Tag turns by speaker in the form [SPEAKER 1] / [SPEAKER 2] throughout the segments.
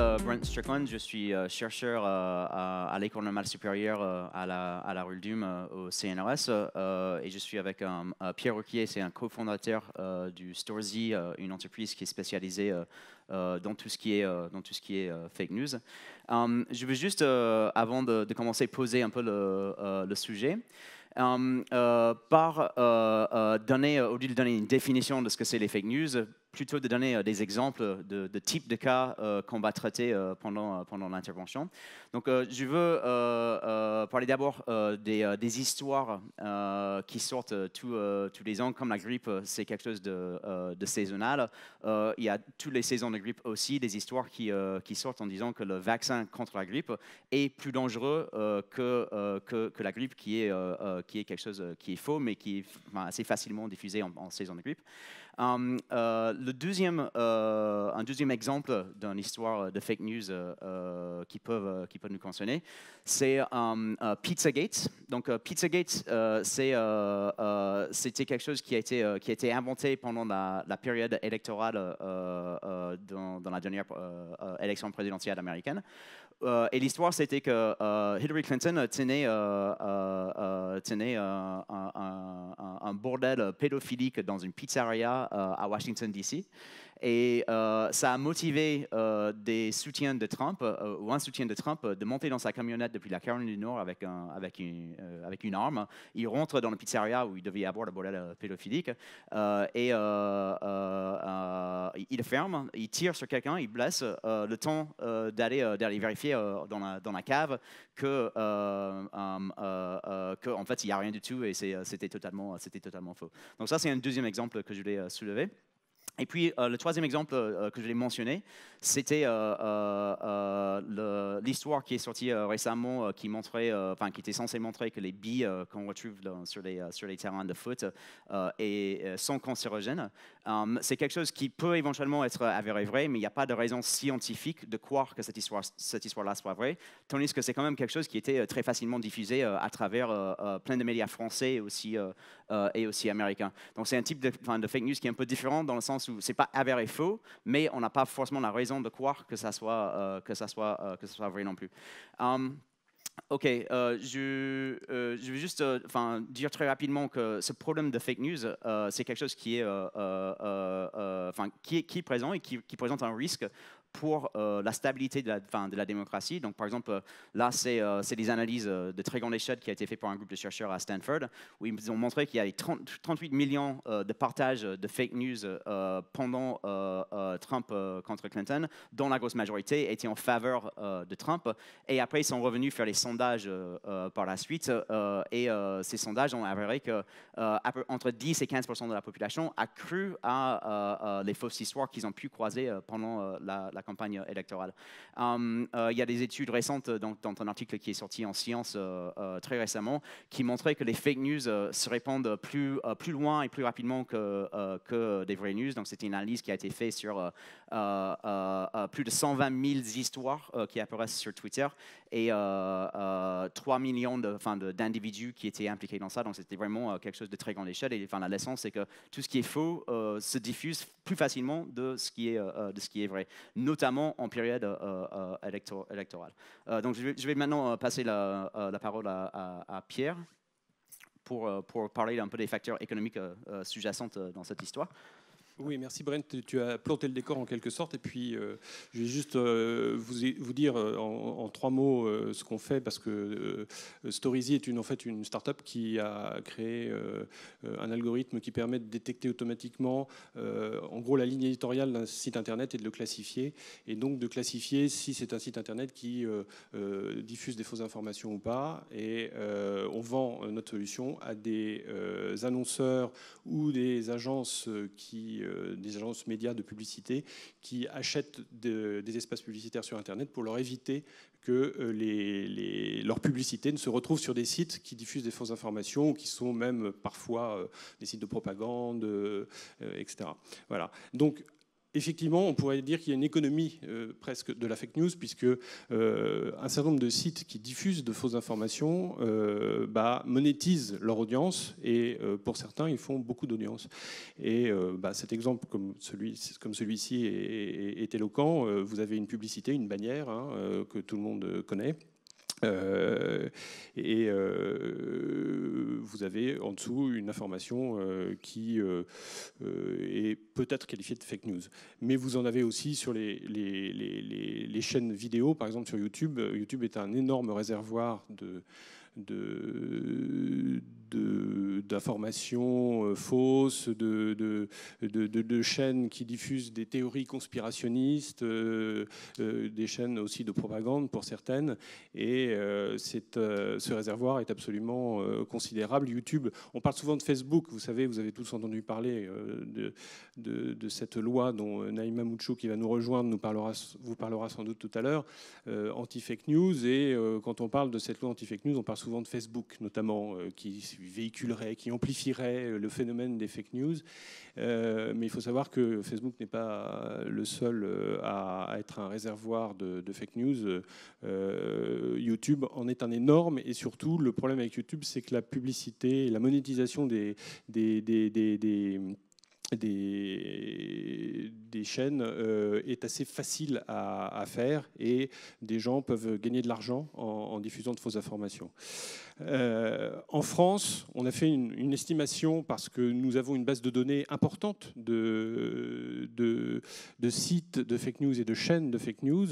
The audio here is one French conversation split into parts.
[SPEAKER 1] Euh, Brent Strickland, je suis euh, chercheur euh, à, l'École normale supérieure à la, rue la au CNRS et je suis avec Pierre Roquier, c'est un cofondateur du Storzy, une entreprise qui est spécialisée dans tout ce qui est, dans tout ce qui est fake news. je veux juste, avant de, commencer, poser un peu le, sujet. par donner, au lieu de donner une définition de ce que c'est les fake news, plutôt de donner euh, des exemples de, de types de cas euh, qu'on va traiter euh, pendant, pendant l'intervention. Donc, je veux parler d'abord des, histoires qui sortent tous les ans, comme la grippe, c'est quelque chose de, de saisonnal. il y a toutes les saisons de grippe aussi des histoires qui, qui sortent en disant que le vaccin contre la grippe est plus dangereux que, que, la grippe, qui est, qui est quelque chose qui est faux, mais qui est assez facilement diffusé en, saison de grippe. Hum, le deuxième, euh, un deuxième exemple d'une histoire de fake news euh, euh, qui, peuvent, qui peuvent nous concerner, c'est Pizzagate. Donc Pizzagate, c'était quelque chose qui a, été, qui a été inventé pendant la, période électorale dans, dans, la dernière élection présidentielle américaine, euh, et l'histoire, c'était que euh, Hillary Clinton tenait, euh, euh, un, un, bordel pédophilique dans une pizzeria à Washington, D.C. Et euh, ça a motivé euh, des soutiens de Trump, euh, ou un soutien de Trump, de monter dans sa camionnette depuis la Caroline du Nord avec, une, arme. Il rentre dans le pizzeria où il devait y avoir le bordel pédophilique. et il ferme, il tire sur quelqu'un, il blesse, le temps d'aller vérifier dans la, cave que, en fait, il n'y a rien du tout et c'était totalement, totalement faux. Donc ça, c'est un deuxième exemple que je voulais soulever. Et puis, euh, le troisième exemple euh, euh, que je voulais mentionner, c'était l'histoire qui est sortie récemment, qui, montrait, qui était censée montrer que les billes qu'on retrouve sur, les, sur, les, terrains de foot sont cancérogènes. C'est quelque chose qui peut éventuellement être avéré vrai, mais il n'y a pas de raison scientifique de croire que cette histoire-là cette histoire soit vraie, tandis que c'est quand même quelque chose qui était très facilement diffusé à travers plein de médias français et aussi euh, et aussi américain. Donc c'est un type de, fake news qui est un peu différent dans le sens où c'est pas avéré faux, mais on n'a pas forcément la raison de croire que ça soit, euh, que ça soit, euh, que ça soit vrai non plus. Um, ok, je, veux vais juste dire très rapidement que ce problème de fake news, c'est quelque chose qui est, qui qui présent et qui, qui présente un risque pour euh, la stabilité de la, de la, démocratie. Donc, par exemple, euh, là, euh, c'est des analyses de très grande échelle qui a été fait par un groupe de chercheurs à Stanford, où ils ont montré qu'il y avait 38 millions de partages de fake news pendant Trump contre Clinton, dont la grosse majorité était en faveur de Trump. Et après, ils sont revenus faire les sondages par la suite, et ces sondages ont avéré que entre 10 et 15 de la population a cru à les fausses histoires qu'ils ont pu croiser pendant la la campagne électorale. Hum, euh, il y a des études récentes euh, dans, dans, un article qui est sorti en Science euh, très récemment qui montraient que les fake news se répandent plus, plus loin et plus rapidement que, que des vraies news. Donc c'était une analyse qui a été faite sur plus de 120 000 histoires qui apparaissent sur Twitter et 3 millions d'individus qui étaient impliqués dans ça. Donc c'était vraiment quelque chose de très grande échelle. Et enfin, la leçon, c'est que tout ce qui est faux se diffuse plus facilement de ce qui est, de ce qui est vrai notamment en période euh, euh, électorale. Euh, donc je vais, maintenant passer la, parole à, Pierre pour, pour, parler un peu des facteurs
[SPEAKER 2] économiques sous-jacents dans cette histoire. Oui, merci Brent. Tu as planté le décor en quelque sorte. Et puis, euh, je vais juste euh, vous, dire euh, en, trois mots ce qu'on fait, parce que Storyzy est une, en fait une start-up qui a créé un algorithme qui permet de détecter automatiquement, en gros, la ligne éditoriale d'un site internet et de le classifier. Et donc, de classifier si c'est un site internet qui diffuse des fausses informations ou pas. Et on vend notre solution à des annonceurs ou des agences qui euh, des agences médias de publicité qui achètent des espaces publicitaires sur Internet pour leur éviter que euh, les, leur publicité ne se retrouve sur des sites qui diffusent des fausses informations ou qui sont même euh, parfois des sites de propagande, etc. Voilà. Donc effectivement, on pourrait dire qu'il y a une économie euh, presque de la fake news, puisque euh, un certain nombre de sites qui diffusent de fausses informations euh, bah, monétisent leur audience, et pour certains, ils font beaucoup d'audience. Et bah, cet exemple, comme, celui, ci est, éloquent. vous avez une publicité, une bannière hein, que tout le monde connaît. Euh, et euh, vous avez en dessous une information euh, qui est peut-être qualifiée de fake news. Mais vous en avez aussi sur les, chaînes vidéo, par exemple sur YouTube. YouTube est un énorme réservoir de, d'informations euh, fausses, de, de, de, chaînes qui diffusent des théories conspirationnistes, euh, euh, des chaînes aussi de propagande pour certaines. Et ce réservoir est absolument considérable. YouTube, on parle souvent de Facebook, vous savez, vous avez tous entendu parler de, de, cette loi dont Naïma Mouchou, qui va nous rejoindre, nous parlera, vous parlera sans doute tout à l'heure, anti-fake news. Et quand on parle de cette loi anti-fake news, on parle souvent de Facebook, notamment, qui véhiculerait, qui amplifierait euh, le phénomène des fake news. Euh, mais il faut savoir que Facebook n'est pas le seul euh, à, être un réservoir de, fake news. YouTube en est un énorme. Et surtout, le problème avec YouTube, c'est que la publicité la monétisation des des, chaînes euh, est assez facile à, faire et des gens peuvent gagner de l'argent en, diffusant de fausses informations. Euh, en France, on a fait une, estimation parce que nous avons une base de données importante de, de, sites de fake news et de chaînes de fake news.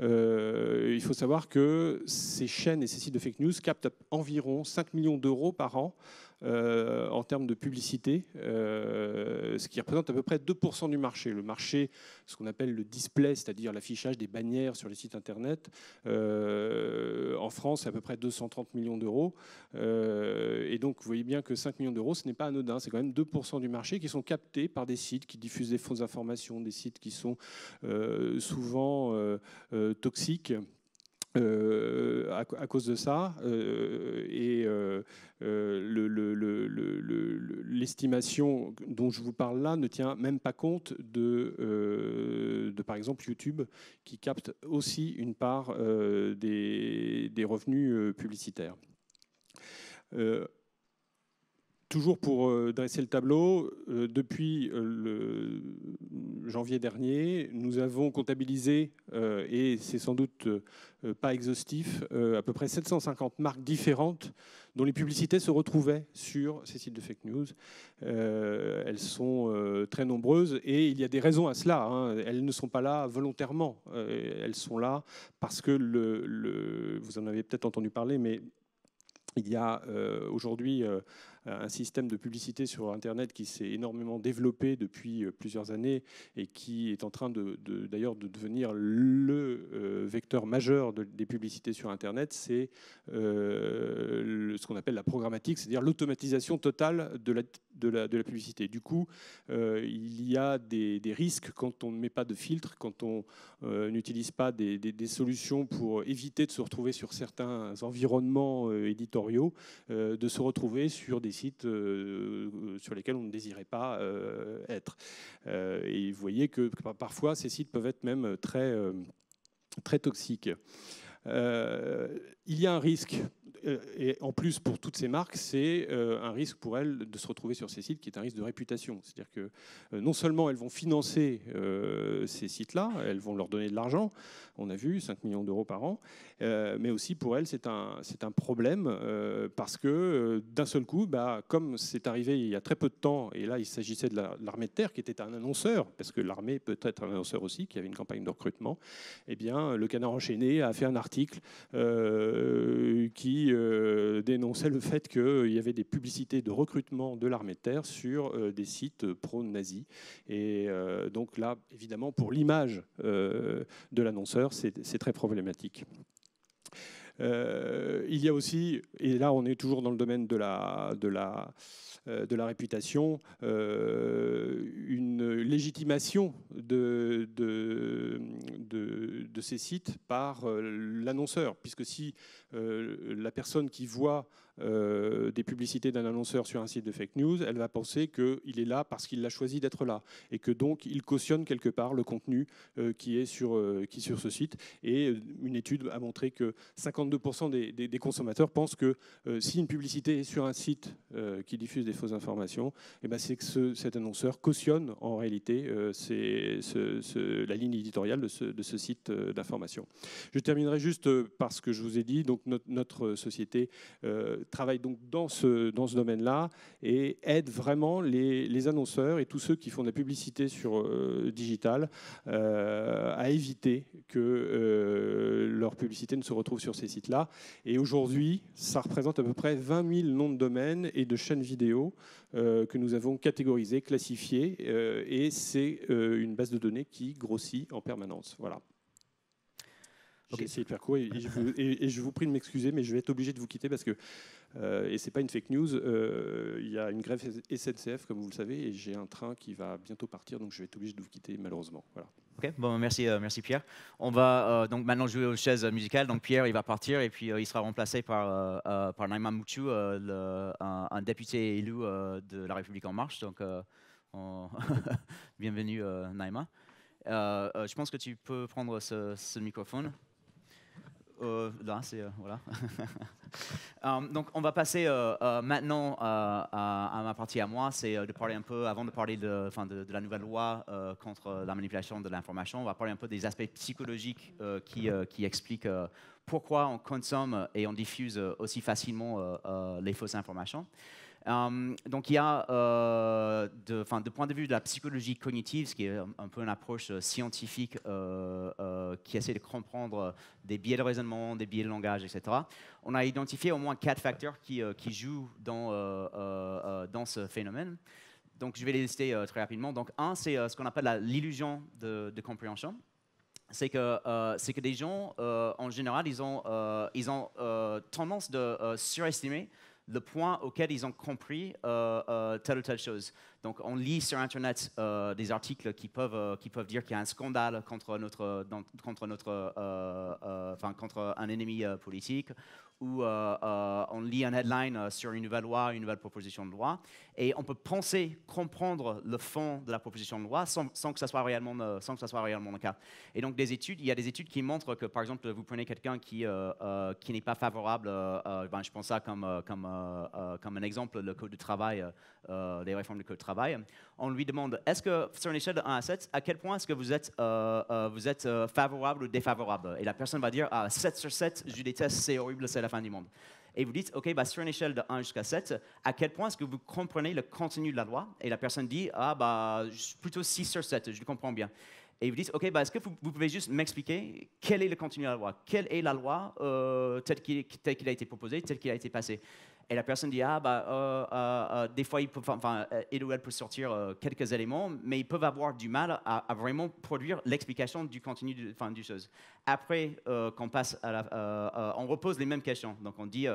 [SPEAKER 2] Euh, il faut savoir que ces chaînes et ces sites de fake news captent environ 5 millions d'euros par an euh, en termes de publicité, euh, ce qui représente à peu près 2% du marché. Le marché, ce qu'on appelle le display, c'est-à-dire l'affichage des bannières sur les sites Internet, euh, en France, c'est à peu près 230 millions d'euros. et donc, vous voyez bien que 5 millions d'euros, ce n'est pas anodin, c'est quand même 2% du marché qui sont captés par des sites qui diffusent des fausses informations, des sites qui sont souvent toxiques. Euh, à, cause de ça, euh, et euh, l'estimation dont je vous parle là ne tient même pas compte de, par exemple, YouTube, qui capte aussi une part des, revenus publicitaires. Toujours pour euh, dresser le tableau, euh, depuis euh, le janvier dernier, nous avons comptabilisé, et c'est sans doute pas exhaustif, à peu près 750 marques différentes dont les publicités se retrouvaient sur ces sites de fake news. elles sont très nombreuses et il y a des raisons à cela. Hein. Elles ne sont pas là volontairement. elles sont là parce que, vous en avez peut-être entendu parler, mais il y a aujourd'hui un système de publicité sur Internet qui s'est énormément développé depuis euh, plusieurs années et qui est en train d'ailleurs de, d'ailleurs de, devenir le euh, vecteur majeur des publicités sur Internet, c'est euh, ce qu'on appelle la programmatique, c'est-à-dire l'automatisation totale de la de la, publicité. Du coup, euh, il y a des, risques quand on ne met pas de filtre, quand on euh, n'utilise pas des, solutions pour éviter de se retrouver sur certains environnements euh, éditoriaux, de se retrouver sur des sites sur lesquels on ne désirait pas être. et vous voyez que parfois, ces sites peuvent être même très, très toxiques. il y a un risque euh, et en plus, pour toutes ces marques, c'est euh, un risque pour elles de se retrouver sur ces sites qui est un risque de réputation. C'est-à-dire que euh, non seulement elles vont financer ces sites-là, elles vont leur donner de l'argent, on a vu 5 millions d'euros par an, euh, mais aussi pour elle, c'est un, problème euh, parce que euh, d'un seul coup, bah, comme c'est arrivé il y a très peu de temps, et là il s'agissait de l'armée de terre qui était un annonceur, parce que l'armée peut être un annonceur aussi, qui avait une campagne de recrutement, eh bien, le canard enchaîné a fait un article qui dénonçait le fait qu'il y avait des publicités de recrutement de l'armée de terre sur des sites pro-nazis. Et donc là, évidemment, pour l'image de l'annonceur, c'est, c'est très problématique. Euh, il y a aussi, et là on est toujours dans le domaine de la, de la, euh, de la réputation, euh, une légitimation de, de ces sites par l'annonceur, puisque si la personne qui voit euh, des publicités d'un annonceur sur un site de fake news, elle va penser qu'il est là parce qu'il l'a choisi d'être là et que donc il cautionne quelque part le contenu euh, qui, est sur, euh, qui sur ce site. Et une étude a montré que 52% des, consommateurs pensent que si une publicité est sur un site qui diffuse des fausses informations, eh ben c'est que cet annonceur cautionne en réalité c'est la ligne éditoriale de ce, site d'information. Je terminerai juste par ce que je vous ai dit. Donc notre, société travaille donc dans ce, dans ce domaine-là et aide vraiment les, annonceurs et tous ceux qui font de la publicité sur euh, digital euh, à éviter que euh, leur publicité ne se retrouve sur ces sites-là. Et aujourd'hui, ça représente à peu près 20 000 noms de domaines et de chaînes vidéo que nous avons catégorisés, classifiés, et c'est une base de données qui grossit en permanence. Voilà. J'ai de faire court et, je vous, prie de m'excuser, mais je vais être obligé de vous quitter parce que, euh, et c'est pas une fake news, euh, il y a une grève SNCF, comme vous le savez, et j'ai un train qui va bientôt partir, donc je vais être obligé de vous quitter malheureusement. Voilà. Ok, bon,
[SPEAKER 1] ben, merci, euh, merci Pierre. On va euh, donc maintenant jouer aux chaises musicales. Donc Pierre, il va partir et puis il sera remplacé par, par Naïma Mouchou, un, député élu de La République En Marche. Donc bienvenue Naïma. je pense que tu peux prendre ce microphone. Euh, euh, euh, donc, on va passer maintenant à, ma partie à moi, c'est de parler un peu, avant de parler de, de, la nouvelle loi contre la manipulation de l'information, on va parler un peu des aspects psychologiques qui, expliquent pourquoi on consomme et on diffuse aussi facilement les fausses informations. Euh, donc il y a, euh, de, point de vue de la psychologie cognitive, ce qui est un, peu une approche euh, scientifique qui essaie de comprendre des biais de raisonnement, des biais de langage, etc. On a identifié au moins quatre facteurs qui, jouent dans, ce phénomène. Donc, je vais les lister très rapidement. Donc, un, c'est ce qu'on appelle l'illusion de, compréhension. C'est que, des gens, en général, ils ont, ils ont tendance de surestimer le point auquel ils ont compris euh, euh, telle ou telle chose. Donc on lit sur Internet euh, des articles qui peuvent, qui peuvent dire qu'il y a un scandale contre notre, contre, notre, enfin, contre un ennemi politique où euh, euh, on lit un headline euh, sur une nouvelle loi, une nouvelle proposition de loi, et on peut penser comprendre le fond de la proposition de loi sans, que, ça soit réellement, le, sans que ça soit réellement le cas. Et donc, des études, il y a des études qui montrent que, par exemple, vous prenez quelqu'un qui, n'est pas favorable, ben, je pense ça comme, comme un exemple, le code du travail, les réformes du code du travail, on lui demande est-ce que sur une échelle de 1 à 7, à quel point est-ce que vous êtes, euh, euh, vous euh, favorable ou défavorable Et la personne va dire ah, 7 sur 7, je déteste, c'est horrible, c'est la fin du monde. Et vous dites ok, bah, sur une échelle de 1 jusqu'à 7, à quel point est-ce que vous comprenez le contenu de la loi Et la personne dit ah, bah, plutôt 6 sur 7, je le comprends bien. Et vous dites ok, bah, est-ce que vous, pouvez juste m'expliquer quel est le contenu de la loi Quelle est la loi telle qu'elle a été proposée, telle qu'elle a été passée et la personne dit ah bah euh, euh, euh, des fois ils peuvent, enfin il ou elle peut sortir quelques éléments, mais ils peuvent avoir du mal à, vraiment produire l'explication du contenu du, enfin, du chose. Après qu'on passe à la, on repose les mêmes questions. Donc on dit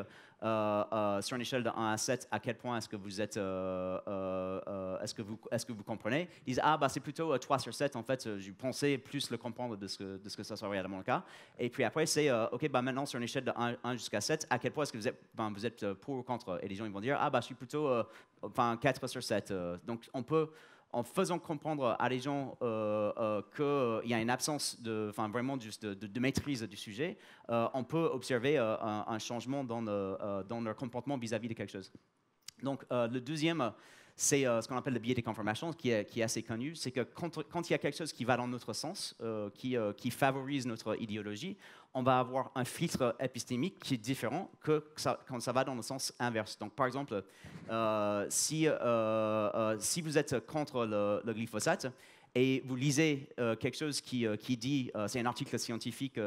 [SPEAKER 1] euh, euh, sur une échelle de 1 à 7, à quel point est-ce que vous êtes, euh, est-ce que vous, est-ce que vous comprenez Ils disent ah bah c'est plutôt 3 sur 7 en fait. je pensais plus le comprendre de ce que, ça serait réellement le cas. Et puis après c'est ok bah maintenant sur une échelle de 1, jusqu'à 7, à quel point est-ce que vous êtes, vous êtes pour ou contre Et les gens ils vont dire ah bah je suis plutôt enfin 4 sur 7. donc on peut en faisant comprendre à les gens euh, euh, qu'il euh, y a une absence de, enfin vraiment juste de, maîtrise du sujet, on peut observer un, changement dans, leur comportement vis-à-vis de quelque chose. Donc le deuxième c'est euh, ce qu'on appelle le biais de confirmation, qui est, assez connu. C'est que quand, il y a quelque chose qui va dans notre sens, euh, euh, qui, favorise notre idéologie, on va avoir un filtre épistémique qui est différent que quand ça va dans le sens inverse. Donc, par exemple, si, si vous êtes contre le, le glyphosate, et vous lisez euh, quelque chose qui, euh, qui dit, euh, c'est un article scientifique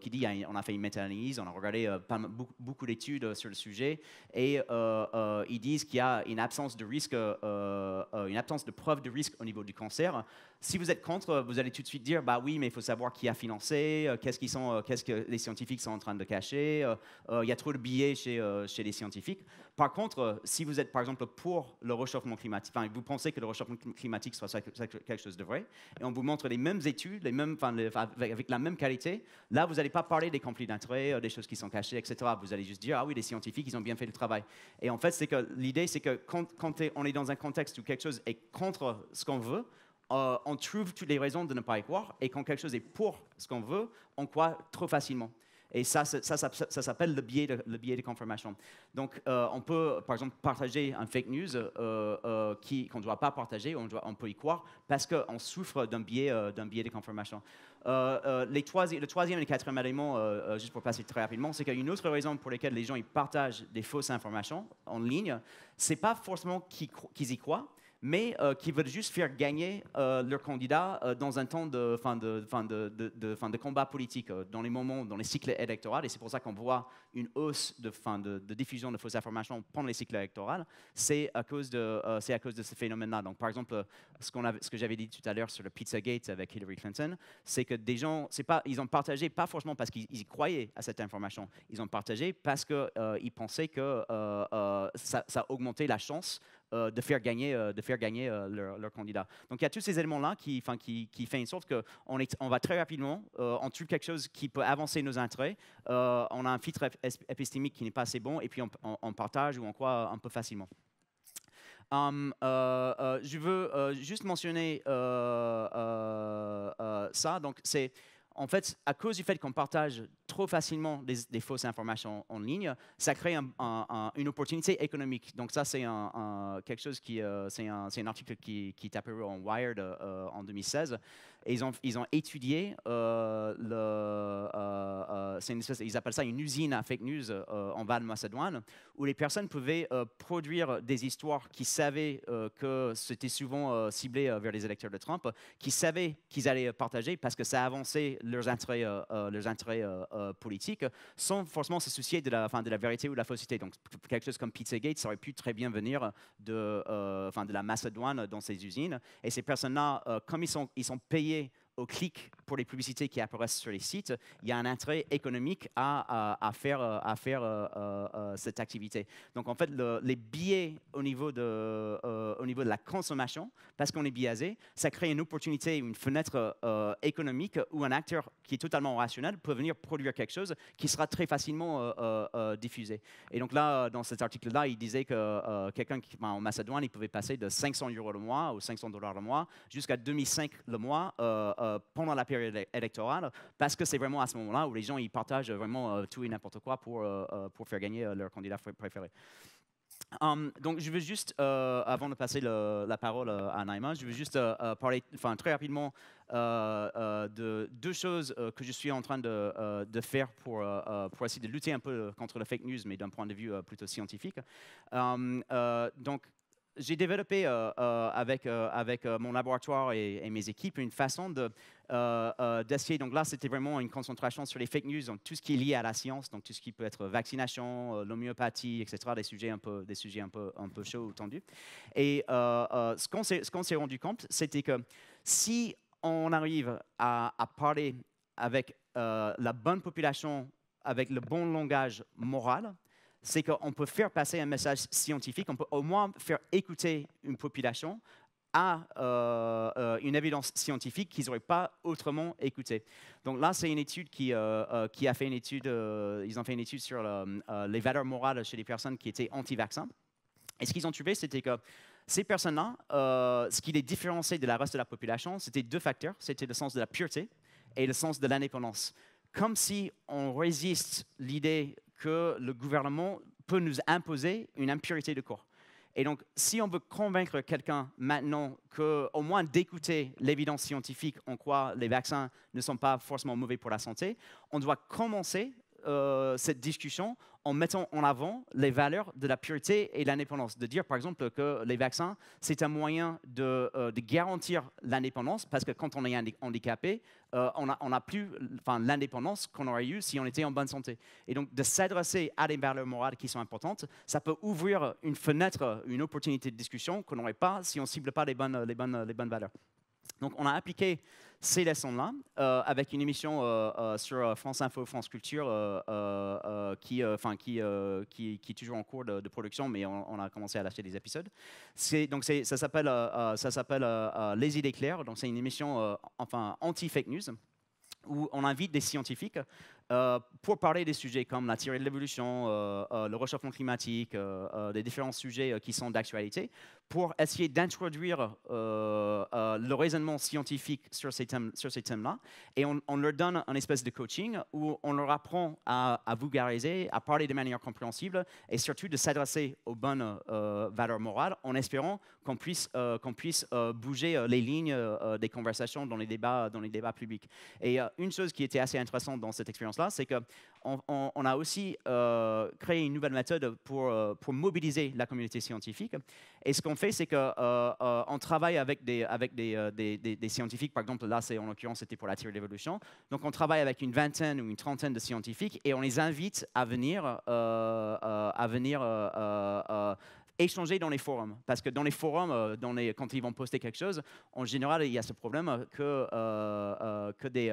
[SPEAKER 1] qui dit, hein, on a fait une méta-analyse, on a regardé pas, beaucoup, d'études sur le sujet, et ils disent qu'il y a une absence de risque, une absence de preuve de risque au niveau du cancer. Si vous êtes contre, vous allez tout de suite dire, bah oui, mais il faut savoir qui a financé, qu'est-ce qu'ils sont, qu'est-ce que les scientifiques sont en train de cacher, il y a trop de billets chez, chez les scientifiques. Par contre, si vous êtes par exemple pour le réchauffement climatique, vous pensez que le réchauffement climatique soit quelque chose de et on vous montre les mêmes études, les mêmes, enfin, avec, la même qualité, là, vous n'allez pas parler des conflits d'intérêts, euh, des choses qui sont cachées, etc. Vous allez juste dire, ah oui, les scientifiques, ils ont bien fait le travail. Et en fait, c'est que l'idée, c'est que quand, on est dans un contexte où quelque chose est contre ce qu'on veut, euh, on trouve toutes les raisons de ne pas y croire, et quand quelque chose est pour ce qu'on veut, on croit trop facilement. Et ça, ça, s'appelle le biais de, le confirmation. Donc, euh, on peut, par exemple, partager un fake news euh, euh, qu'on ne doit pas partager, on, on peut y croire, parce qu'on souffre d'un biais, d'un biais de confirmation. le troisième et le quatrième élément, juste pour passer très rapidement, c'est qu'une autre raison pour laquelle les gens ils partagent des fausses informations en ligne, c'est pas forcément qu'ils, y croient, mais euh, qui veulent juste faire gagner euh, leur candidat euh, dans un temps de, fin de, de combat politique, dans les moments, dans les cycles électoraux. Et c'est pour ça qu'on voit une hausse de, de, diffusion de fausses informations pendant les cycles électoraux, c'est à cause de, euh, c'est à cause de ce phénomène-là. Donc, par exemple, euh, ce, qu'on ce que j'avais dit tout à l'heure sur le Pizzagate avec Hillary Clinton, c'est que des gens, pas, ils ont partagé pas forcément parce qu'ils croyaient à cette information, ils ont partagé parce qu'ils euh, pensaient que euh, ça, augmentait la chance de faire gagner, de faire gagner leur, candidat. Donc il y a tous ces éléments-là qui, qui, qui font une sorte qu'on on va très rapidement, on trouve quelque chose qui peut avancer nos intérêts, on a un filtre épistémique qui n'est pas assez bon, et puis on, partage ou on croit un peu facilement. Hum, euh, euh, je veux euh, juste mentionner ça. Donc, c'est en fait à cause du fait qu'on partage trop facilement des, fausses informations en ligne, ça crée une opportunité économique. Donc, ça, c'est quelque chose qui c'est un, article qui, qui est apparu en Wired en 2016 ils ont, ils ont étudié, euh, euh, euh, ils appellent ça une usine à fake news en Val-Macédoine, où les personnes pouvaient produire des histoires qui savaient que c'était souvent ciblé vers les électeurs de Trump, qui savaient qu'ils allaient partager parce que ça avançait leurs intérêts, leurs intérêts politiques, sans forcément se soucier de la, fin de la vérité ou de la fausseté. Donc quelque chose comme Pizzagate, ça aurait pu très bien venir de, enfin, de la Macédoine dans ces usines. Et ces personnes-là, comme ils sont, ils sont payés au clic pour les publicités qui apparaissent sur les sites, il y a un intérêt économique à, faire, à faire euh, euh, euh, cette activité. Donc en fait, les biais au niveau, de, au niveau de la consommation, parce qu'on est biaisé, ça crée une opportunité, une fenêtre économique où un acteur qui est totalement rationnel peut venir produire quelque chose qui sera très facilement diffusé. Et donc là, dans cet article-là, il disait que quelqu'un qui, bah, en Macédoine, il pouvait passer de 500 euros le mois ou 500 dollars le mois jusqu'à 2005 le mois pendant la période électorale, parce que c'est vraiment à ce moment-là où les gens ils partagent vraiment euh, tout et n'importe quoi pour, euh, euh, pour faire gagner leur candidat préféré. Hum, donc, je veux juste, avant de passer la parole à Naima je veux juste parler parler très rapidement de deux choses que je suis en train de, de faire pour, pour, essayer de lutter un peu contre la fake news, mais d'un point de vue plutôt scientifique. Hum, donc, j'ai développé euh, euh, avec, euh, mon laboratoire et, mes équipes une façon d'essayer. donc là, c'était vraiment une concentration sur les fake news, donc tout ce qui est lié à la science, donc tout ce qui peut être vaccination, l'homéopathie, etc., des sujets un peu, des sujets un peu, un peu chauds ou tendus. Et ce qu'on s'est rendu compte, c'était que si on arrive à parler avec la bonne population, avec le bon langage moral, c'est qu'on peut faire passer un message scientifique, on peut au moins faire écouter une population à euh, euh, une évidence scientifique qu'ils n'auraient pas autrement écoutée. Donc là, c'est une étude qui, euh, a fait une étude, ils ont fait une étude sur les valeurs morales chez les personnes qui étaient anti-vaccins. Et ce qu'ils ont trouvé, c'était que ces personnes-là, ce qui les différenciait de la reste de la population, c'était deux facteurs. C'était le sens de la pureté et le sens de l'indépendance. Comme si on résiste l'idée que le gouvernement peut nous imposer une impurité de corps. Et donc, si on veut convaincre quelqu'un maintenant que, au moins d'écouter l'évidence scientifique en quoi les vaccins ne sont pas forcément mauvais pour la santé, on doit commencer euh, cette discussion en mettant en avant les valeurs de la pureté et l'indépendance. De dire, par exemple, que les vaccins, c'est un moyen de, euh, garantir l'indépendance, parce que quand on est handicapé, euh, on n'a on a plus l'indépendance qu'on aurait eue si on était en bonne santé. Et donc, de s'adresser à des valeurs morales qui sont importantes, ça peut ouvrir une fenêtre, une opportunité de discussion qu'on n'aurait pas si on ne cible pas les les les bonnes valeurs. Donc on a appliqué ces leçons-là euh, avec une émission euh, euh, sur France Info, France Culture, qui, qui, est toujours en cours de, production, mais on, a commencé à lâcher des épisodes. Donc ça s'appelle Les idées claires. Donc c'est une émission enfin anti-fake news où on invite des scientifiques pour parler des sujets comme la théorie de l'évolution, le réchauffement climatique, des différents sujets qui sont d'actualité, pour essayer d'introduire euh, euh, le raisonnement scientifique sur ces, thèmes, sur là Et on, leur donne un espèce de coaching où on leur apprend à, vulgariser, à parler de manière compréhensible et surtout de s'adresser aux bonnes euh, valeurs morales en espérant qu'on puisse, qu'on puisse bouger les lignes des conversations dans les débats, dans les débats publics. Et une chose qui était assez intéressante dans cette expérience-là, c'est qu'on on, a aussi créé une nouvelle méthode pour, pour mobiliser la communauté scientifique. Et ce qu'on fait, c'est qu'on euh, euh, travaille avec, des, avec euh, des, des, scientifiques. Par exemple, là, c'est en l'occurrence, c'était pour la théorie de l'évolution. Donc, on travaille avec une vingtaine ou une trentaine de scientifiques et on les invite à venir, à venir échanger dans les forums. Parce que dans les forums, euh, quand ils vont poster quelque chose, en général, il y a ce problème que, euh, euh, que des,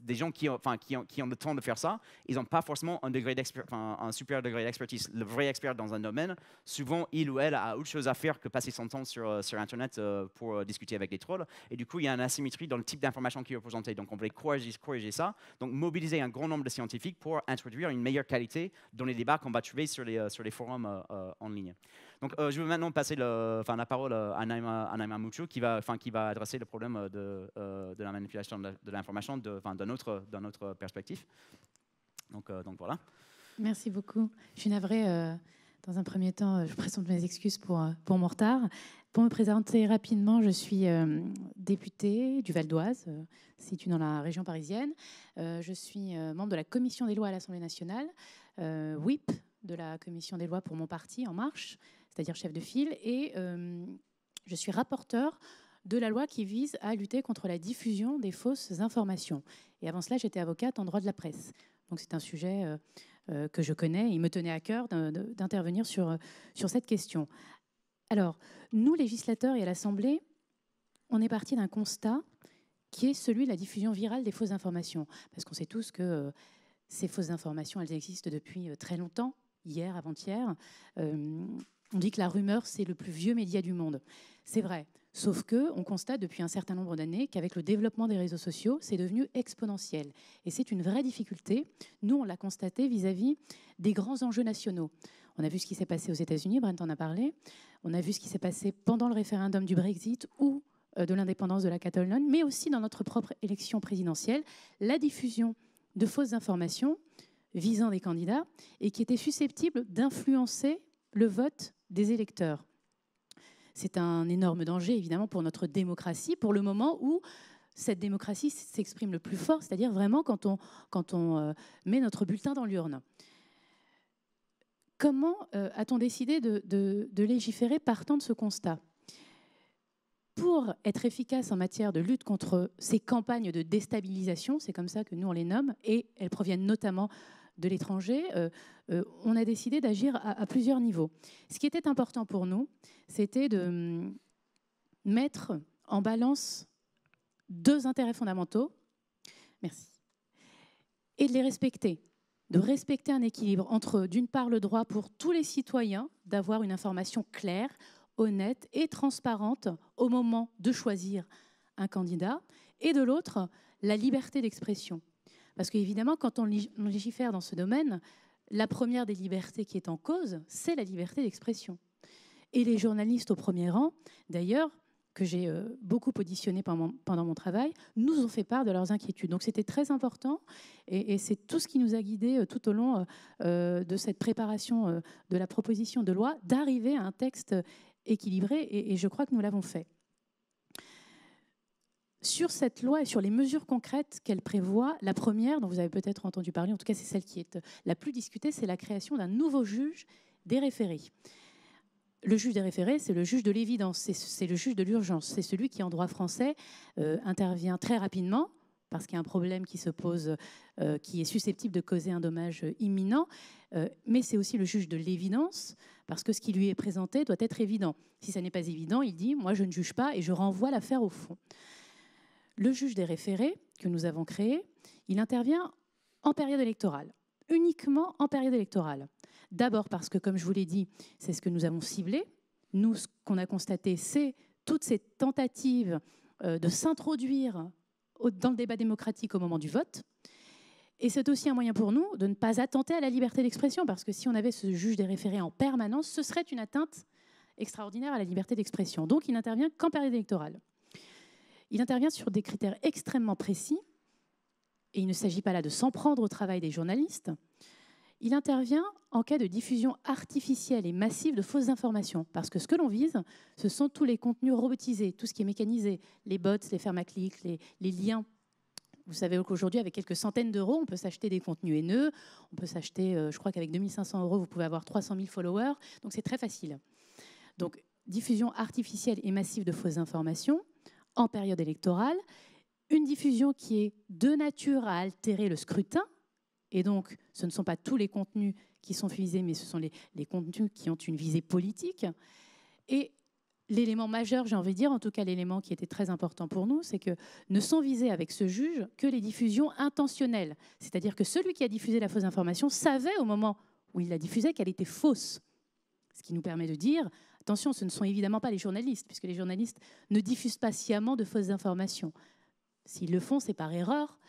[SPEAKER 1] des gens qui ont, qui, qui ont le temps de faire ça, ils n'ont pas forcément un, degré un super degré d'expertise. Le vrai expert dans un domaine, souvent, il ou elle a autre chose à faire que passer son temps sur, sur Internet pour discuter avec les trolls. Et du coup, il y a une asymétrie dans le type d'information qui est représentée. Donc, on voulait corriger, ça. Donc, mobiliser un grand nombre de scientifiques pour introduire une meilleure qualité dans les débats qu'on va trouver sur les, sur les forums en ligne. Donc, euh, je vais maintenant passer la parole euh, à Naima, Mouchou, qui va, va adresser le problème euh, de, la manipulation de l'information d'un autre, autre perspective. Donc, donc voilà.
[SPEAKER 3] Merci beaucoup. Je suis navrée. dans un premier temps, je présente mes excuses pour, mon retard. Pour me présenter rapidement, je suis députée du Val d'Oise, située dans la région parisienne. je suis membre de la commission des lois à l'Assemblée nationale, WIP, de la commission des lois pour mon parti, En Marche, c'est-à-dire chef de file, et euh, je suis rapporteur de la loi qui vise à lutter contre la diffusion des fausses informations. Et avant cela, j'étais avocate en droit de la presse. Donc c'est un sujet euh, euh, que je connais et il me tenait à cœur d'intervenir sur, sur cette question. Alors, nous, législateurs et à l'Assemblée, on est parti d'un constat qui est celui de la diffusion virale des fausses informations. Parce qu'on sait tous que ces fausses informations, elles existent depuis très longtemps, hier, avant-hier, euh, on dit que la rumeur, c'est le plus vieux média du monde. C'est vrai. Sauf que on constate depuis un certain nombre d'années qu'avec le développement des réseaux sociaux, c'est devenu exponentiel. Et c'est une vraie difficulté. Nous, on l'a constaté vis-à-vis -vis des grands enjeux nationaux. On a vu ce qui s'est passé aux États-Unis, Brent en a parlé. On a vu ce qui s'est passé pendant le référendum du Brexit ou euh, de l'indépendance de la Catalogne, mais aussi dans notre propre élection présidentielle. La diffusion de fausses informations, visant des candidats et qui étaient susceptibles d'influencer le vote des électeurs. C'est un énorme danger, évidemment, pour notre démocratie, pour le moment où cette démocratie s'exprime le plus fort, c'est-à-dire vraiment quand on, quand on euh, met notre bulletin dans l'urne. Comment euh, a-t-on décidé de légiférer partant de ce constat pour être efficace en matière de lutte contre ces campagnes de déstabilisation, c'est comme ça que nous on les nomme, et elles proviennent notamment de l'étranger, euh, euh, on a décidé d'agir à, plusieurs niveaux. Ce qui était important pour nous, c'était de hum, mettre en balance deux intérêts fondamentaux, merci, et de les respecter de respecter un équilibre entre, d'une part, le droit pour tous les citoyens d'avoir une information claire, honnête et transparente au moment de choisir un candidat, et de l'autre, la liberté d'expression. Parce qu'évidemment, quand on légifère dans ce domaine, la première des libertés qui est en cause, c'est la liberté d'expression. Et les journalistes au premier rang, d'ailleurs, que j'ai euh, beaucoup auditionnés pendant mon travail, nous ont fait part de leurs inquiétudes. Donc c'était très important et, c'est tout ce qui nous a guidés euh, tout au long euh, de cette préparation de la proposition de loi, d'arriver à un texte équilibré et je crois que nous l'avons fait sur cette loi et sur les mesures concrètes qu'elle prévoit, la première dont vous avez peut-être entendu parler, en tout cas c'est celle qui est euh, la plus discutée, c'est la création d'un nouveau juge des référés. Le juge des référés, c'est le juge de l'évidence, c'est le juge de l'urgence, c'est celui qui en droit français euh, intervient très rapidement parce qu'il y a un problème qui se pose, euh, qui est susceptible de causer un dommage imminent, mais c'est aussi le juge de l'évidence, parce que ce qui lui est présenté doit être évident. Si ça n'est pas évident, il dit, moi je ne juge pas et je renvoie l'affaire au fond. Le juge des référés, que nous avons créé, il intervient en période électorale, uniquement en période électorale. D'abord parce que, comme je vous l'ai dit, c'est ce que nous avons ciblé. Nous, ce qu'on a constaté, c'est toutes ces tentatives euh, de s'introduire dans le débat démocratique au moment du vote. Et c'est aussi un moyen pour nous de ne pas attenter à la liberté d'expression, parce que si on avait ce juge des référés en permanence, ce serait une atteinte extraordinaire à la liberté d'expression. Donc il n'intervient qu'en période électorale. Il intervient sur des critères extrêmement précis, et il ne s'agit pas là de s'en prendre au travail des journalistes. Il intervient en cas de diffusion artificielle et massive de fausses informations, parce que ce que l'on vise, ce sont tous les contenus robotisés, tout ce qui est mécanisé, les bots, les à les, les liens vous savez qu'aujourd'hui, avec quelques centaines d'euros, on peut s'acheter des contenus haineux. On peut s'acheter, euh, je crois qu'avec 2500 euros, vous pouvez avoir 300 000 followers. Donc c'est très facile. Donc diffusion artificielle et massive de fausses informations en période électorale, une diffusion qui est de nature à altérer le scrutin, et donc ce ne sont pas tous les contenus qui sont visés, mais ce sont les, contenus qui ont une visée politique. Et l'élément majeur, j'ai envie de dire, en tout cas l'élément qui était très important pour nous, c'est que ne sont visés avec ce juge que les diffusions intentionnelles. C'est-à-dire que celui qui a diffusé la fausse information savait au moment où il la diffusait qu'elle était fausse. Ce qui nous permet de dire, Attention, ce ne sont évidemment pas les journalistes, puisque les journalistes ne diffusent pas sciemment de fausses informations. S'ils le font, c'est par erreur,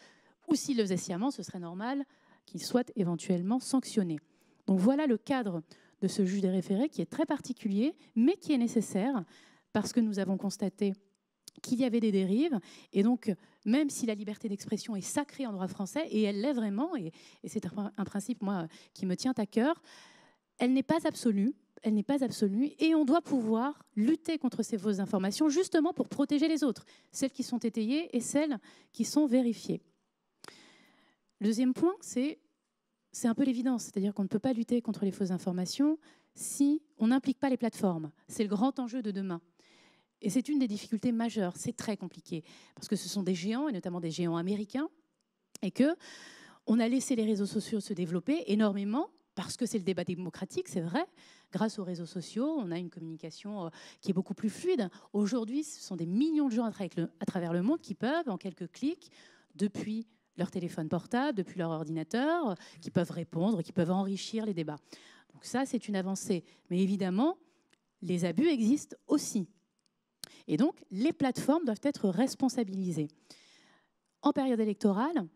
[SPEAKER 3] ou s'ils le faisaient sciemment, ce serait normal qu'ils soient éventuellement sanctionnés. Donc voilà le cadre de ce juge des référés qui est très particulier, mais qui est nécessaire, parce que nous avons constaté qu'il y avait des dérives. Et donc, même si la liberté d'expression est sacrée en droit français, et elle l'est vraiment, et, c'est un, un, principe, moi, qui me tient à cœur, elle n'est pas absolue, elle n'est pas absolue et on doit pouvoir lutter contre ces fausses informations justement pour protéger les autres, celles qui sont étayées et celles qui sont vérifiées. deuxième point, c'est c'est un peu l'évidence, c'est-à-dire qu'on ne peut pas lutter contre les fausses informations si on n'implique pas les plateformes. C'est le grand enjeu de demain. Et c'est une des difficultés majeures, c'est très compliqué, parce que ce sont des géants, et notamment des géants américains, et qu'on a laissé les réseaux sociaux se développer énormément, parce que c'est le débat démocratique, c'est vrai. Grâce aux réseaux sociaux, on a une communication euh, qui est beaucoup plus fluide. Aujourd'hui, ce sont des millions de gens à travers le monde qui peuvent, en quelques clics, depuis leur téléphone portable, depuis leur ordinateur, euh, qui peuvent répondre, qui peuvent enrichir les débats. Donc ça, c'est une avancée. Mais évidemment, les abus existent aussi. Et donc, les plateformes doivent être responsabilisées. En période électorale,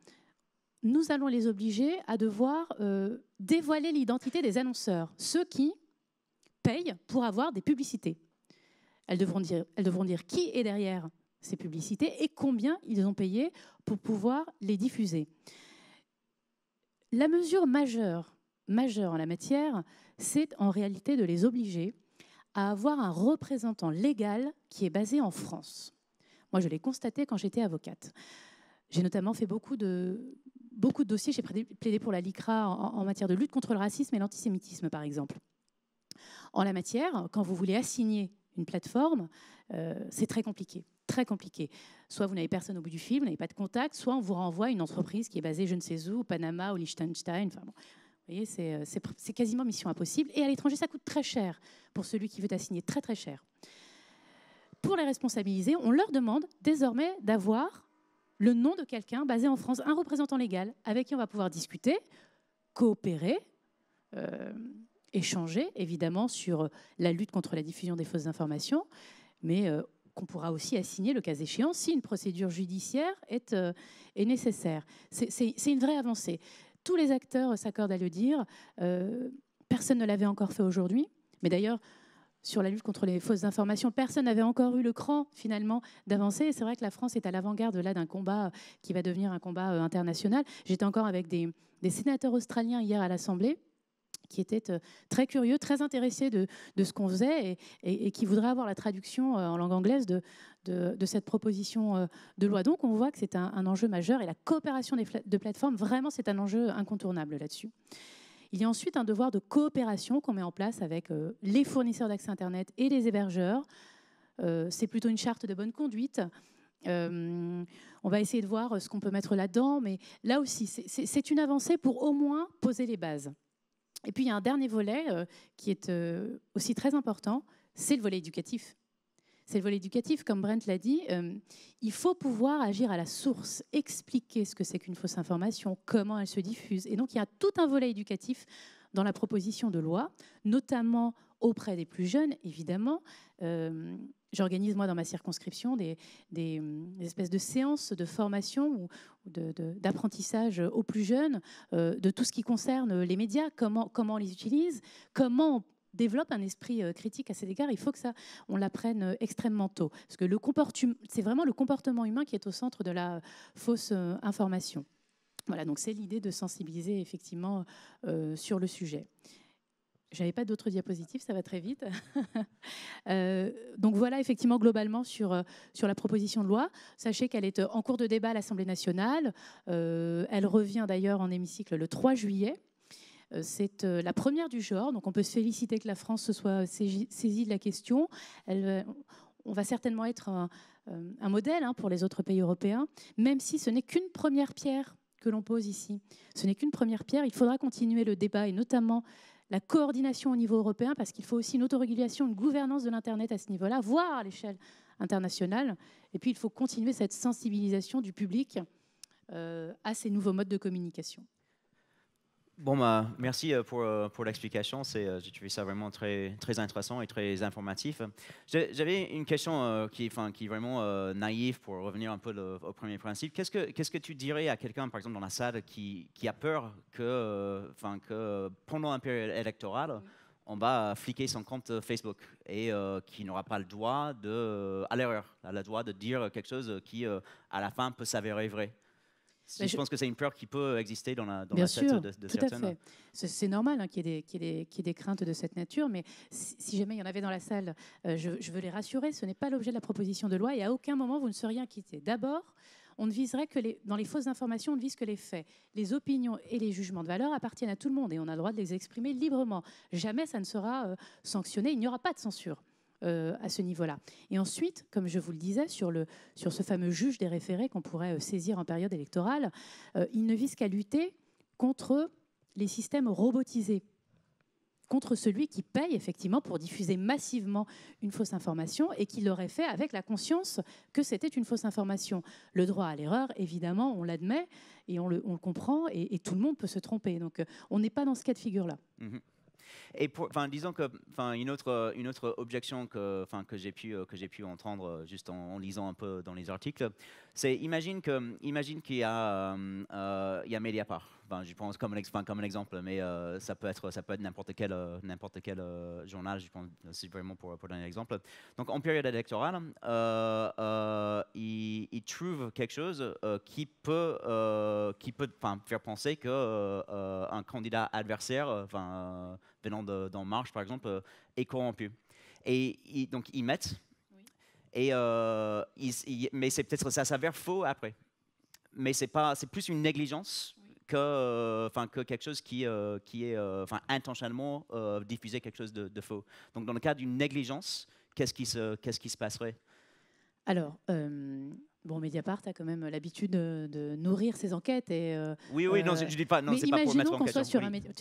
[SPEAKER 3] nous allons les obliger à devoir euh, dévoiler l'identité des annonceurs, ceux qui payent pour avoir des publicités. Elles devront dire, elles devront dire qui est derrière ces publicités et combien ils ont payé pour pouvoir les diffuser. La mesure majeure, majeure en la matière, c'est en réalité de les obliger à avoir un représentant légal qui est basé en France. Moi, je l'ai constaté quand j'étais avocate. J'ai notamment fait beaucoup de, beaucoup de dossiers, j'ai plaidé pour la LICRA en, matière de lutte contre le racisme et l'antisémitisme, par exemple. En la matière, quand vous voulez assigner une plateforme, euh, c'est très compliqué. Très compliqué. Soit vous n'avez personne au bout du fil, vous n'avez pas de contact, soit on vous renvoie à une entreprise qui est basée je ne sais où, au Panama, au Liechtenstein. Enfin bon, vous voyez, euh, c'est quasiment mission impossible. Et à l'étranger, ça coûte très cher pour celui qui veut assigner, très très cher. Pour les responsabiliser, on leur demande désormais d'avoir le nom de quelqu'un basé en France, un représentant légal avec qui on va pouvoir discuter, coopérer, euh, échanger évidemment sur la lutte contre la diffusion des fausses informations, mais euh, qu'on pourra aussi assigner le cas échéant si une procédure judiciaire est, euh, est nécessaire. C'est une vraie avancée. Tous les acteurs s'accordent à le dire. personne ne l'avait encore fait aujourd'hui, mais d'ailleurs, sur la lutte contre les fausses informations. Personne n'avait encore eu le cran, finalement, d'avancer. C'est vrai que la France est à l'avant-garde là d'un combat euh, qui va devenir un combat euh, international. J'étais encore avec des, sénateurs australiens hier à l'Assemblée qui étaient euh, très curieux, très intéressés de, ce qu'on faisait et, qui voudraient avoir la traduction en langue anglaise de, cette proposition de loi. Donc on voit que c'est un, enjeu majeur et la coopération des de plateformes, vraiment, c'est un enjeu incontournable là-dessus. Il y a ensuite un devoir de coopération qu'on met en place avec euh, les fournisseurs d'accès Internet et les hébergeurs. Euh, c'est plutôt une charte de bonne conduite. Euh, on va essayer de voir ce qu'on peut mettre là-dedans, mais là aussi, c'est une avancée pour au moins poser les bases. Et puis, il y a un dernier volet qui est aussi très important, c'est le volet éducatif c'est le volet éducatif, comme Brent l'a dit. Euh, il faut pouvoir agir à la source, expliquer ce que c'est qu'une fausse information, comment elle se diffuse. Et donc, il y a tout un volet éducatif dans la proposition de loi, notamment auprès des plus jeunes, évidemment. Euh, j'organise, moi, dans ma circonscription, des, espèces de séances de formation ou, d'apprentissage aux plus jeunes euh, de tout ce qui concerne les médias, comment, comment on les utilise, comment on développe un esprit euh, critique à cet égard, il faut que ça, on l'apprenne euh, extrêmement tôt. Parce que le comportement, c'est vraiment le comportement humain qui est au centre de la euh, fausse information. Voilà, donc c'est l'idée de sensibiliser effectivement sur le sujet. J'avais pas d'autres diapositives, ça va très vite. donc voilà effectivement globalement sur, sur la proposition de loi. Sachez qu'elle est en cours de débat à l'Assemblée nationale. elle revient d'ailleurs en hémicycle le 3 juillet. Euh, c'est euh, la première du genre, donc on peut se féliciter que la France se soit saisie de la question. on va certainement être un, euh, modèle hein, pour les autres pays européens, même si ce n'est qu'une première pierre que l'on pose ici. Ce n'est qu'une première pierre, il faudra continuer le débat et notamment la coordination au niveau européen, parce qu'il faut aussi une autorégulation, une gouvernance de l'Internet à ce niveau-là, voire à l'échelle internationale. Et puis il faut continuer cette sensibilisation du public à ces nouveaux modes de communication.
[SPEAKER 1] Bon, bah, merci euh, pour, euh, pour l'explication. C'est, euh, j'ai trouvé ça vraiment très, très intéressant et très informatif. J'avais une question qui, enfin, qui est vraiment naïve pour revenir un peu au premier principe. Qu'est-ce que, qu'est-ce que tu dirais à quelqu'un, par exemple, dans la salle qui, qui a peur que, enfin, que pendant un période électorale, on va fliquer son compte Facebook et qui n'aura pas le droit de, à l'erreur, à le droit de dire quelque chose qui, à la fin, peut s'avérer vrai bah, je, pense que c'est une peur qui peut exister dans la, dans la tête de, tout À fait.
[SPEAKER 3] C'est normal qu'il y, ait des craintes de cette nature, mais si, jamais il y en avait dans la salle, euh, je, veux les rassurer, ce n'est pas l'objet de la proposition de loi et à aucun moment vous ne serez inquiété. D'abord, on ne viserait que les, dans les fausses informations, on ne vise que les faits. Les opinions et les jugements de valeur appartiennent à tout le monde et on a le droit de les exprimer librement. Jamais ça ne sera euh, sanctionné, il n'y aura pas de censure. Euh, à ce niveau-là. Et ensuite, comme je vous le disais, sur, le, sur ce fameux juge des référés qu'on pourrait euh, saisir en période électorale, euh, il ne vise qu'à lutter contre les systèmes robotisés contre celui qui paye effectivement pour diffuser massivement une fausse information et qui l'aurait fait avec la conscience que c'était une fausse information. Le droit à l'erreur, évidemment, on l'admet et on le, comprend et, tout le monde peut se tromper. Donc on n'est pas dans ce cas de figure-là.
[SPEAKER 2] Mm-hmm.
[SPEAKER 1] Et pour, enfin, disons que, enfin, une autre, euh, une autre objection que, enfin, que j'ai pu, euh, que j'ai pu entendre euh, juste en, lisant un peu dans les articles, c'est imagine que, imagine qu'il y a, euh, il y a Mediapart je pense comme, comme un exemple, mais euh, ça peut être, ça peut n'importe quel, euh, n'importe quel euh, journal, je pense, c'est vraiment pour, donner un exemple. Donc, en période électorale, ils trouvent quelque chose qui peut, qui peut faire penser qu'un un candidat adversaire, venant d'En Marche, par exemple, est corrompu. Et donc, ils mettent, mais c'est peut-être, ça s'avère faux après. Mais c'est, pas, c'est plus une négligence que, euh, enfin, que quelque chose qui, euh, qui est euh, enfin, intentionnellement diffusé quelque chose de, faux. Donc dans le cas d'une négligence, qu'est-ce qui se, qu'est-ce qui se passerait
[SPEAKER 3] Alors. Bon, Mediapart a quand même l'habitude de, nourrir ses enquêtes. Et, oui, oui, non, je ne dis pas. Non, mais pas pour mettre en qu'on soit sur un média.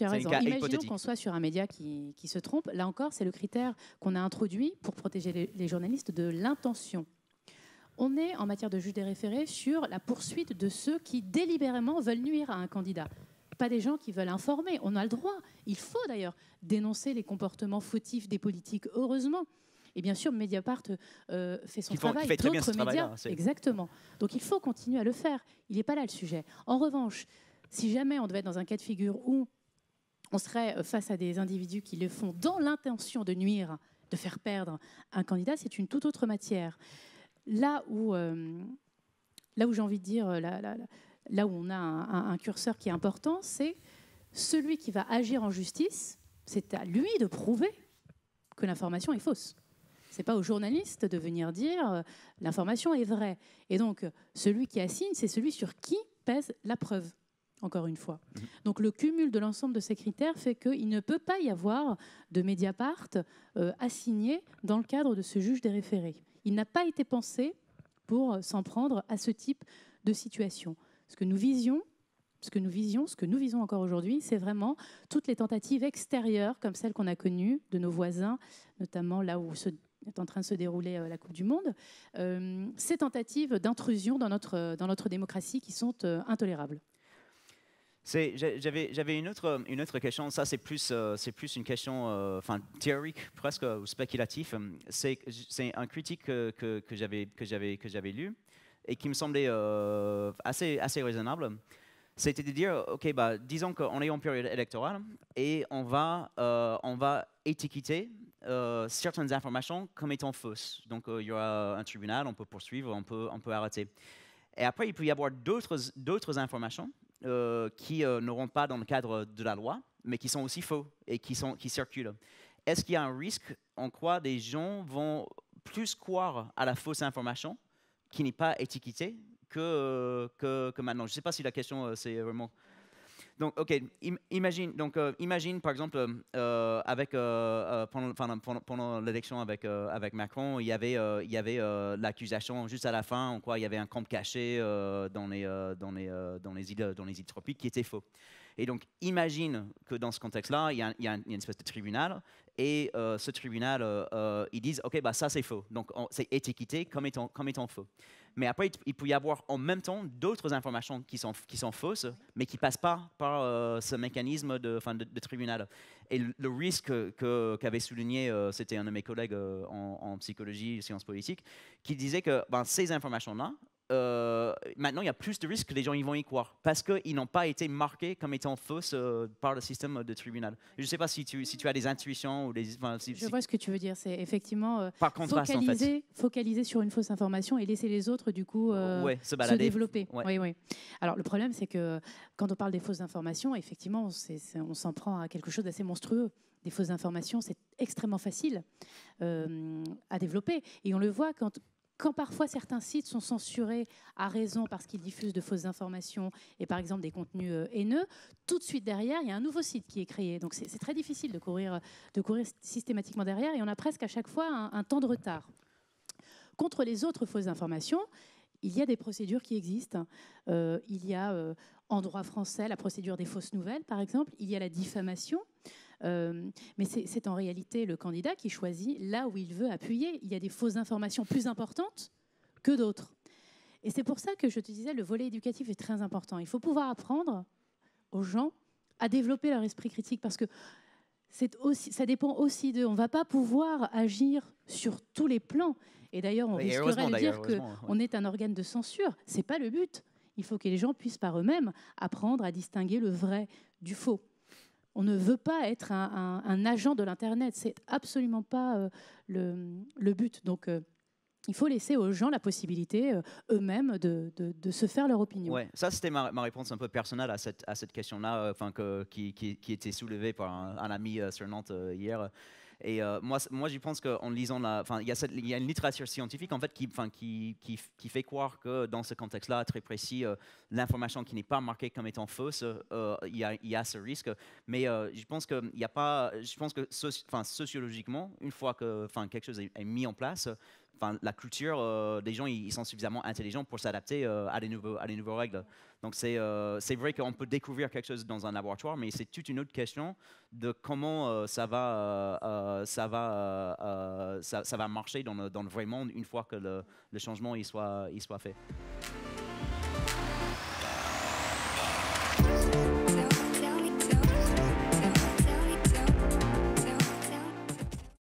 [SPEAKER 3] Imaginons qu'on soit sur un média qui, qui se trompe. Là encore, c'est le critère qu'on a introduit pour protéger les journalistes de l'intention on est, en matière de juge des référés, sur la poursuite de ceux qui délibérément veulent nuire à un candidat. Pas des gens qui veulent informer. On a le droit. Il faut d'ailleurs dénoncer les comportements fautifs des politiques, heureusement. Et bien sûr, Mediapart euh, fait son travail. D'autres médias, exactement. Donc il faut continuer à le faire. Il n'est pas là le sujet. En revanche, si jamais on devait être dans un cas de figure où on serait euh, face à des individus qui le font dans l'intention de nuire, de faire perdre un candidat, c'est une toute autre matière là où, euh, où j'ai envie de dire, euh, là, où on a un, curseur qui est important, c'est celui qui va agir en justice, c'est à lui de prouver que l'information est fausse. n'est pas au journaliste de venir dire euh, l'information est vraie. Et donc celui qui assigne, c'est celui sur qui pèse la preuve. Encore une fois. Mhm. Donc le cumul de l'ensemble de ces critères fait qu'il ne peut pas y avoir de Mediapart assigné dans le cadre de ce juge des référés. Il n'a pas été pensé pour euh, s'en prendre à ce type de situation. Ce que nous visions, ce que nous visions, ce que nous visons encore aujourd'hui, c'est vraiment toutes les tentatives extérieures, comme celles qu'on a connues de nos voisins, notamment là où se, est en train de se dérouler euh, la Coupe du Monde, euh, ces tentatives d'intrusion dans notre, dans notre démocratie qui sont intolérables.
[SPEAKER 1] J'avais une autre, une autre question, ça c'est plus, euh, c'est plus une question euh, enfin, théorique presque euh, ou spéculative. C'est un critique que, que, que j'avais lu et qui me semblait assez, assez raisonnable. C'était de dire, ok, bah, disons qu'on est en période électorale et on va, on va étiqueter certaines informations comme étant fausses. Donc il y aura un tribunal, on peut poursuivre, on peut, on peut arrêter. Et après, il peut y avoir d'autres informations euh, qui euh, ne rentrent pas dans le cadre de la loi, mais qui sont aussi faux et qui, sont, qui circulent. Est-ce qu'il y a un risque en quoi des gens vont plus croire à la fausse information qui n'est pas étiquetée que, euh, que, que maintenant Je ne sais pas si la question c'est vraiment donc, ok, imagine, donc, euh, imagine par exemple, euh, euh, avec, pendant, l'élection avec, avec Macron, il y avait, l'accusation juste à la fin, en quoi il y avait un camp caché dans, les, dans, les, îles, dans les tropiques qui était faux. Et donc, imagine que dans ce contexte-là, il, y, a une espèce de tribunal, et ce tribunal, ils disent, ok, bah, ça c'est faux. Donc, c'est étiqueté comme comme étant faux. Mais après, il peut y avoir en même temps d'autres informations qui sont, qui sont fausses, mais qui ne passent pas par euh, ce mécanisme de, fin, de, tribunal. Et le risque qu'avait souligné, euh, c'était un de mes collègues euh, en, psychologie sciences politiques, qui disait que ben, ces informations-là, euh, maintenant, il y a plus de risques que les gens y vont y croire parce qu'ils n'ont pas été marqués comme étant fausses euh, par le système de tribunal. Je ne sais pas si tu, si tu as des intuitions ou des. je vois
[SPEAKER 3] ce que tu veux dire. C'est effectivement euh, focaliser, focaliser sur une fausse information et laisser les autres, du coup, se, développer. Oui, oui. Alors, le problème, c'est que quand on parle des fausses informations, effectivement, on s'en prend à quelque chose d'assez monstrueux des fausses informations, c'est extrêmement facile à développer. Et on le voit quand, quand parfois certains sites sont censurés à raison parce qu'ils diffusent de fausses informations et par exemple des contenus euh, haineux, tout de suite derrière, il y a un nouveau site qui est créé. Donc c'est très difficile de courir, euh, de courir systématiquement derrière et on a presque à chaque fois un, temps de retard. Contre les autres fausses informations, il y a des procédures qui existent. Euh, il y a en droit français la procédure des fausses nouvelles, par exemple. Il y a la diffamation. Euh, mais c'est en réalité le candidat qui choisit là où il veut appuyer. Il y a des fausses informations plus importantes que d'autres. Et c'est pour ça que je te disais, le volet éducatif est très important. Il faut pouvoir apprendre aux gens à développer leur esprit critique parce que aussi, ça dépend aussi d'eux. On ne va pas pouvoir agir sur tous les plans. Et d'ailleurs, on risquerait de dire qu'on est un organe de censure. Ce n'est pas le but. Il faut que les gens puissent par eux-mêmes apprendre à distinguer le vrai du faux on ne veut pas être un, agent de l'Internet. C'est absolument pas euh, le, but. Donc, euh, il faut laisser aux gens la possibilité euh, eux-mêmes de, se faire leur opinion. Ouais,
[SPEAKER 1] ça c'était ma, réponse un peu personnelle à cette, question-là, enfin qui, qui, qui, était soulevée par un ami sur Nantes hier. Et euh, moi, moi j'y pense qu'en lisant la. Il y, y, a une littérature scientifique en fait, qui, qui, qui, qui fait croire que dans ce contexte-là, très précis, euh, l'information qui n'est pas marquée comme étant fausse, euh, il y, y, a ce risque. Mais je pense que, y a pas, je pense que sociologiquement, une fois que quelque chose est mis en place, enfin, la culture, euh, des gens, ils sont suffisamment intelligents pour s'adapter euh, à, les nouveaux, à nouvelles règles. Donc c'est euh, c'est vrai qu'on peut découvrir quelque chose dans un laboratoire, mais c'est toute une autre question de comment ça, va, ça, va, ça, va marcher dans le, dans le, vrai monde une fois que le, le changement il soit, il soit fait.